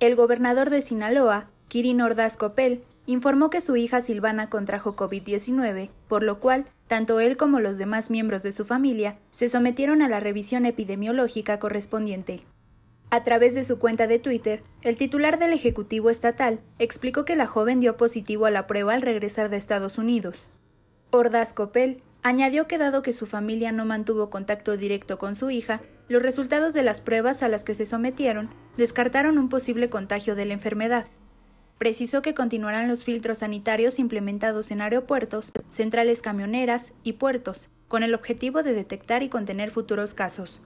El gobernador de Sinaloa, Kirin Ordaz Copel, informó que su hija Silvana contrajo COVID-19, por lo cual, tanto él como los demás miembros de su familia se sometieron a la revisión epidemiológica correspondiente. A través de su cuenta de Twitter, el titular del Ejecutivo Estatal explicó que la joven dio positivo a la prueba al regresar de Estados Unidos. Ordaz Copel Añadió que dado que su familia no mantuvo contacto directo con su hija, los resultados de las pruebas a las que se sometieron descartaron un posible contagio de la enfermedad. Precisó que continuarán los filtros sanitarios implementados en aeropuertos, centrales camioneras y puertos, con el objetivo de detectar y contener futuros casos.